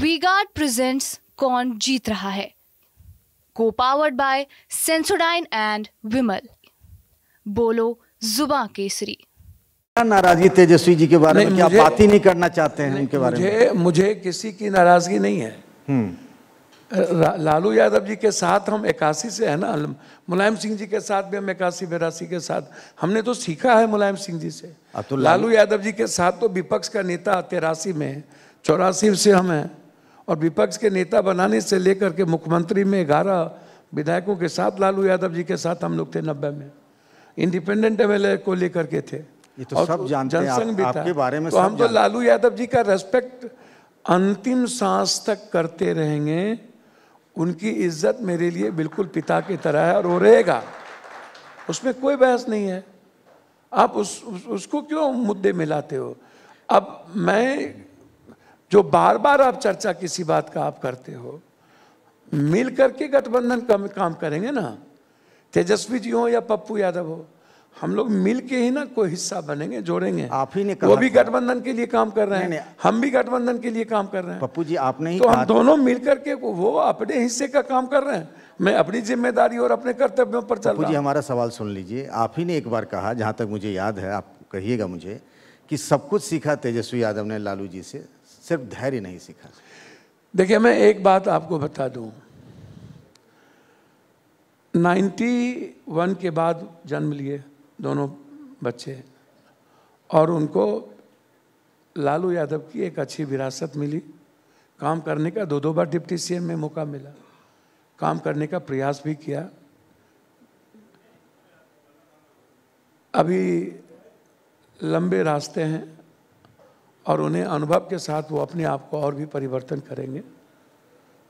V-Guard presents कौन जीत रहा है को powered by Sensodyne and Vimal बोलो जुबा केसरी नाराजगी तेजस्वी जी के बारे में क्या बात ही नहीं करना चाहते हैं उनके बारे में मुझे किसी की नाराजगी नहीं है हम्म। लालू यादव जी के साथ हम इक्यासी से है ना मुलायम सिंह जी के साथ भी हम इक्यासी बेरासी के साथ हमने तो सीखा है मुलायम सिंह जी से तो लालू यादव जी के साथ तो विपक्ष का नेता तिरासी में चौरासी से हम हैं और विपक्ष के नेता बनाने से लेकर के मुख्यमंत्री में ग्यारह विधायकों के साथ लालू यादव जी के साथ हम लोग थे नब्बे में इंडिपेंडेंट एम को लेकर के थे ये तो सब जानते हैं आप, आपके बारे में तो हम तो लालू यादव जी का रेस्पेक्ट अंतिम सांस तक करते रहेंगे उनकी इज्जत मेरे लिए बिल्कुल पिता की तरह है और वो रहेगा उसमें कोई बहस नहीं है आप उस, उस उसको क्यों मुद्दे मिलाते हो अब मैं जो बार बार आप चर्चा किसी बात का आप करते हो मिल करके गठबंधन का काम करेंगे ना तेजस्वी जी हो या पप्पू यादव हो हम लोग मिल के ही ना कोई हिस्सा बनेंगे जोड़ेंगे आप ही ने कहा वो भी गठबंधन के लिए काम कर रहे हैं हम भी गठबंधन के लिए काम कर रहे हैं पप्पू जी आपने ही तो हम दोनों मिल करके वो अपने हिस्से का काम कर रहे हैं मैं अपनी जिम्मेदारी और अपने कर्तव्यों पर चल जी हमारा सवाल सुन लीजिए आप ही ने एक बार कहा जहाँ तक मुझे याद है आप कहिएगा मुझे कि सब कुछ सीखा तेजस्वी यादव ने लालू जी से सिर्फ धैर्य नहीं सीखा देखिए मैं एक बात आपको बता दूं 91 के बाद जन्म लिए दोनों बच्चे और उनको लालू यादव की एक अच्छी विरासत मिली काम करने का दो दो बार डिप्टी सीएम में मौका मिला काम करने का प्रयास भी किया अभी लंबे रास्ते हैं और उन्हें अनुभव के साथ वो अपने आप को और भी परिवर्तन करेंगे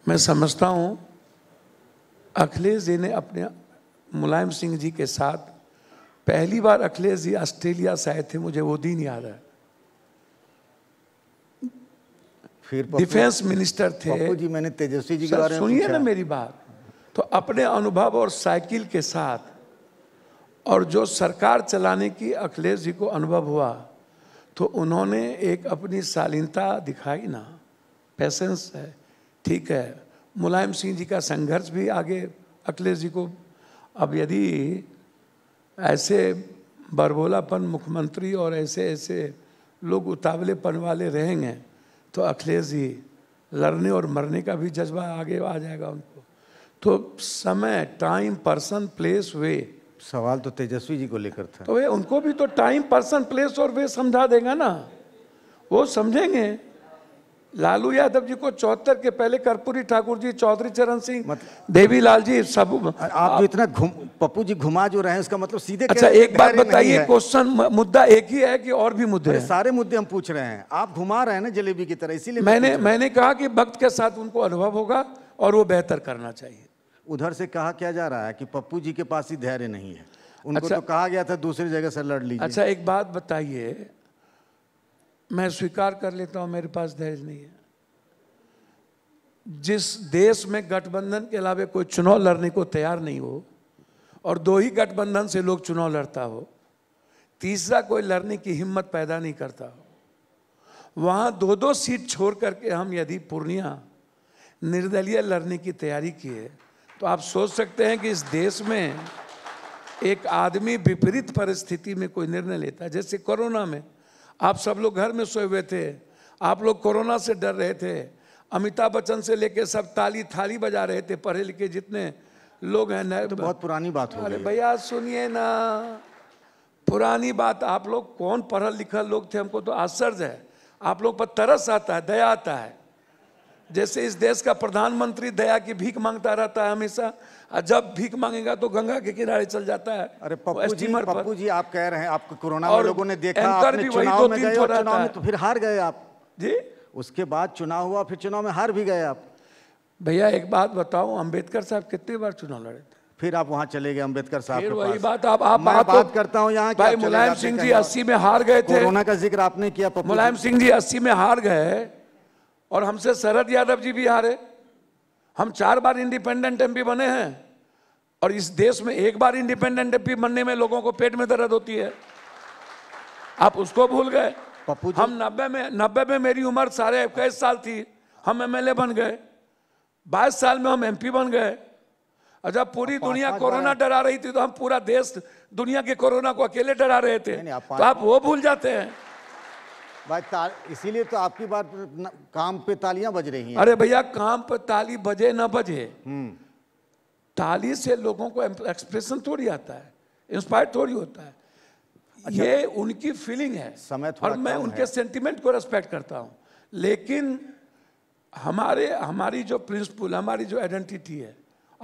मैं समझता हूँ अखिलेश जी ने अपने मुलायम सिंह जी के साथ पहली बार अखिलेश जी ऑस्ट्रेलिया से आए थे मुझे वो दिन याद है फिर डिफेंस मिनिस्टर थे जी मैंने तेजस्वी जी के बारे में सुनिए ना मेरी बात तो अपने अनुभव और साइकिल के साथ और जो सरकार चलाने की अखिलेश जी को अनुभव हुआ तो उन्होंने एक अपनी शालीनता दिखाई ना पैसेंस है ठीक है मुलायम सिंह जी का संघर्ष भी आगे अखिलेश जी को अब यदि ऐसे बरबोलापन मुख्यमंत्री और ऐसे ऐसे लोग उतावलेपन वाले रहेंगे तो अखिलेश जी लड़ने और मरने का भी जज्बा आगे आ जाएगा उनको तो समय टाइम पर्सन प्लेस वे सवाल तो तेजस्वी जी को लेकर था तो वे उनको भी तो टाइम पर्सन प्लेस और वे समझा देगा ना वो समझेंगे लालू यादव जी को चौहत्तर के पहले कर्पूरी ठाकुर जी चौधरी चरण सिंह मतलब लाल जी सब आप, जो इतना घुम पप्पू जी घुमा जो रहे हैं उसका मतलब सीधे अच्छा एक बार बताइए क्वेश्चन मुद्दा एक ही है कि और भी मुद्दे हैं सारे मुद्दे हम पूछ रहे हैं आप घुमा रहे हैं ना जलेबी की तरह इसीलिए मैंने मैंने कहा कि भक्त के साथ उनको अनुभव होगा और वो बेहतर करना चाहिए उधर से कहा क्या जा रहा है कि पप्पू जी के पास ही धैर्य नहीं है उनको अच्छा, तो कहा गया था दूसरी जगह से लड़ लीजिए अच्छा एक बात बताइए मैं स्वीकार कर लेता हूं मेरे पास धैर्य नहीं है जिस देश में गठबंधन के अलावा कोई चुनाव लड़ने को तैयार नहीं हो और दो ही गठबंधन से लोग चुनाव लड़ता हो तीसरा कोई लड़ने की हिम्मत पैदा नहीं करता हो वहां दो दो सीट छोड़ करके हम यदि पूर्णिया निर्दलीय लड़ने की तैयारी किए तो आप सोच सकते हैं कि इस देश में एक आदमी विपरीत परिस्थिति में कोई निर्णय लेता है जैसे कोरोना में आप सब लोग घर में सोए हुए थे आप लोग कोरोना से डर रहे थे अमिताभ बच्चन से लेकर सब ताली थाली बजा रहे थे पढ़े लिखे जितने लोग हैं तो बहुत पुरानी बात हो अरे भैया सुनिए ना पुरानी बात आप लोग कौन पढ़ा लिखा लोग थे हमको तो आश्चर्य है आप लोग पर तरस आता है दया आता है जैसे इस देश का प्रधानमंत्री दया की भीख मांगता रहता है हमेशा और जब भीख मांगेगा तो गंगा के किनारे चल जाता है अरे पप्पू जी पप्पू जी आप कह रहे हैं आपको कोरोना में लोगों ने देखा आपने भी चुनाव दो में गए और चुनाव में तो फिर हार गए आप जी उसके बाद चुनाव हुआ फिर चुनाव में हार भी गए आप भैया एक बात बताओ अम्बेडकर साहब कितने बार चुनाव लड़े थे फिर आप वहाँ चले गए अम्बेडकर साहब वही बात आप आप मैं बात करता हूँ यहाँ भाई मुलायम सिंह जी अस्सी में हार गए थे कोरोना का जिक्र आपने किया मुलायम सिंह जी अस्सी में हार गए और हमसे शरद यादव जी भी हारे हम चार बार इंडिपेंडेंट एमपी बने हैं और इस देश में एक बार इंडिपेंडेंट एमपी बनने में लोगों को पेट में दर्द होती है आप उसको भूल गए पप्पू हम नब्बे में नब्बे में मेरी उम्र साढ़े इक्कीस साल थी हम एमएलए बन गए बाईस साल में हम एमपी बन गए और अच्छा, जब पूरी दुनिया कोरोना डरा रही थी तो हम पूरा देश दुनिया के कोरोना को अकेले डरा रहे थे तो आप वो भूल जाते हैं भाई इसीलिए तो आपकी बात काम पे तालियां बज रही हैं अरे भैया काम पे ताली बजे ना बजे हम्म। ताली से लोगों को एक्सप्रेशन थोड़ी आता है इंस्पायर थोड़ी होता है अच्छा, ये उनकी फीलिंग है समय और मैं उनके सेंटिमेंट को रेस्पेक्ट करता हूँ लेकिन हमारे हमारी जो प्रिंसिपल हमारी जो आइडेंटिटी है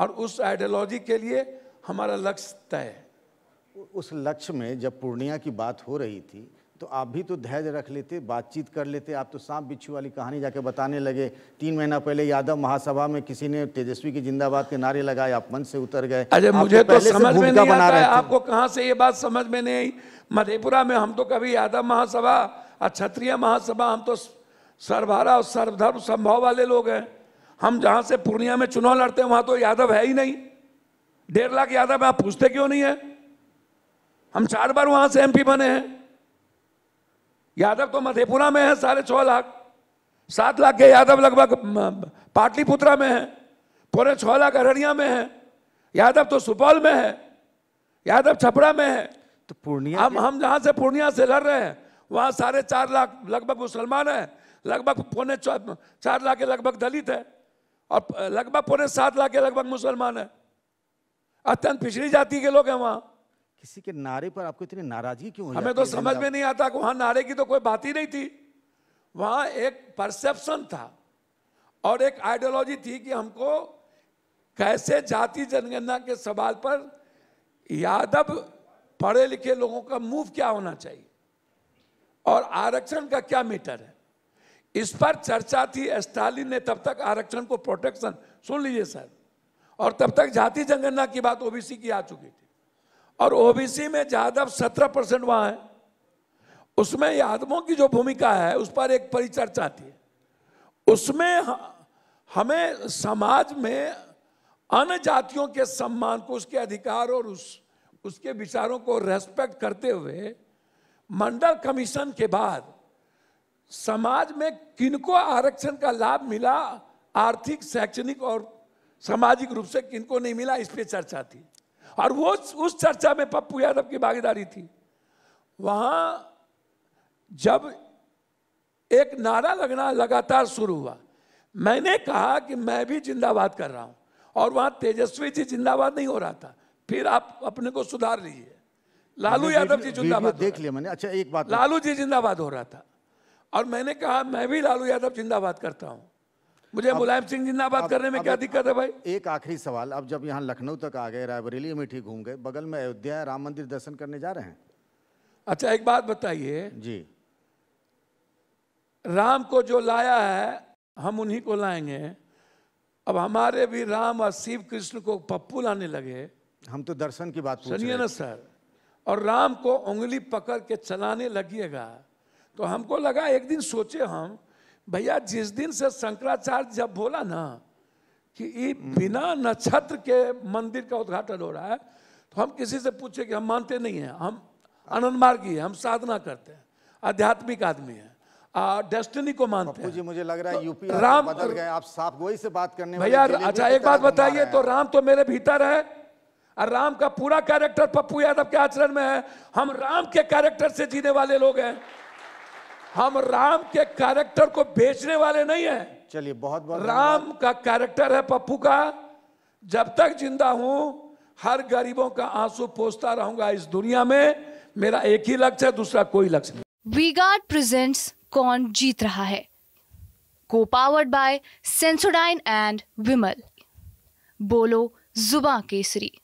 और उस आइडियोलॉजी के लिए हमारा लक्ष्य तय है उस लक्ष्य में जब पूर्णिया की बात हो रही थी तो आप भी तो धैर्य रख लेते बातचीत कर लेते आप तो सांप बिच्छू वाली कहानी जाके बताने लगे तीन महीना पहले यादव महासभा में किसी ने तेजस्वी की जिंदाबाद के नारे लगाए आप मन से उतर गए अरे तो मुझे तो समझ में नहीं आता है आपको कहाँ से ये बात समझ में नहीं आई मधेपुरा में हम तो कभी यादव महासभा और क्षत्रिय महासभा हम तो सर्वहारा और सर्वधर्म संभव वाले लोग हैं हम जहाँ से पूर्णिया में चुनाव लड़ते हैं वहाँ तो यादव है ही नहीं डेढ़ लाख यादव आप पूछते क्यों नहीं है हम चार बार वहाँ से एमपी बने हैं यादव तो मधेपुरा में है साढ़े छः लाख सात लाख के यादव लगभग पाटलिपुत्रा में है पौने छः लाख अररिया में है यादव तो सुपौल में है यादव छपरा में है तो पूर्णिया हम हम जहाँ से पूर्णिया से लड़ रहे हैं वहाँ साढ़े चार लाख लगभग मुसलमान है लगभग पौने चार लाख के लगभग दलित है और लगभग पौने सात लाख के लगभग मुसलमान है अत्यंत पिछड़ी जाति के लोग हैं वहाँ किसी के नारे पर आपको इतनी नाराजगी क्यों हमें तो समझ में नहीं आता कि नारे की तो कोई बात ही नहीं थी वहां एक परसेप्शन था और एक आइडियोलॉजी थी कि हमको कैसे जाति जनगणना के सवाल पर यादव पढ़े लिखे लोगों का मूव क्या होना चाहिए और आरक्षण का क्या मीटर है इस पर चर्चा थी स्टालिन ने तब तक आरक्षण को प्रोटेक्शन सुन लीजिए सर और तब तक जाति जनगणना की बात ओबीसी की आ चुकी थी और ओबीसी में यादव सत्रह परसेंट वहां है उसमें यादवों की जो भूमिका है उस पर एक परिचर्चा थी उसमें हमें समाज में अन्य जातियों के सम्मान को उसके अधिकार और उस उसके विचारों को रेस्पेक्ट करते हुए मंडल कमीशन के बाद समाज में किनको आरक्षण का लाभ मिला आर्थिक शैक्षणिक और सामाजिक रूप से किनको नहीं मिला इस पर चर्चा थी और वो उस चर्चा में पप्पू यादव की भागीदारी थी वहां जब एक नारा लगना लगातार शुरू हुआ मैंने कहा कि मैं भी जिंदाबाद कर रहा हूं और वहां तेजस्वी जी जिंदाबाद नहीं हो रहा था फिर आप अपने को सुधार लीजिए लालू यादव जी जिंदाबाद देख लिया मैंने अच्छा एक बात लालू जी जिंदाबाद हो रहा था और मैंने कहा मैं भी लालू यादव जिंदाबाद करता हूं मुझे मुलायम सिंह जिंदाबाद करने में क्या दिक्कत है भाई एक आखिरी सवाल अब जब यहाँ लखनऊ तक आ गए रायबरेली अमेठी घूम गए बगल में अयोध्या राम मंदिर दर्शन करने जा रहे हैं अच्छा एक बात बताइए जी राम को जो लाया है हम उन्हीं को लाएंगे अब हमारे भी राम और शिव कृष्ण को पप्पू लाने लगे हम तो दर्शन की बात सुनिए ना सर और राम को उंगली पकड़ के चलाने लगिएगा तो हमको लगा एक दिन सोचे हम भैया जिस दिन से शंकराचार्य जब बोला ना कि ये बिना नक्षत्र के मंदिर का उद्घाटन हो रहा है तो हम किसी से पूछे कि हम मानते नहीं हैं हम आनंद मार्गी है हम साधना करते हैं आध्यात्मिक आदमी है डेस्टिनी को मानते हैं मुझे लग रहा है तो यूपी राम बदल गए आप साफ वही से बात करने भैया अच्छा एक बात बताइए तो राम तो मेरे भीतर है और राम का पूरा कैरेक्टर पप्पू यादव के आचरण में है हम राम के कैरेक्टर से जीने वाले लोग हैं हम राम के कैरेक्टर को बेचने वाले नहीं हैं चलिए बहुत बहुत राम का कैरेक्टर है पप्पू का जब तक जिंदा हूं हर गरीबों का आंसू पोसता रहूंगा इस दुनिया में मेरा एक ही लक्ष्य है दूसरा कोई लक्ष्य नहीं गार्ड प्रेजेंट्स कौन जीत रहा है को powered by Sensodyne and Vimal बोलो जुबा केसरी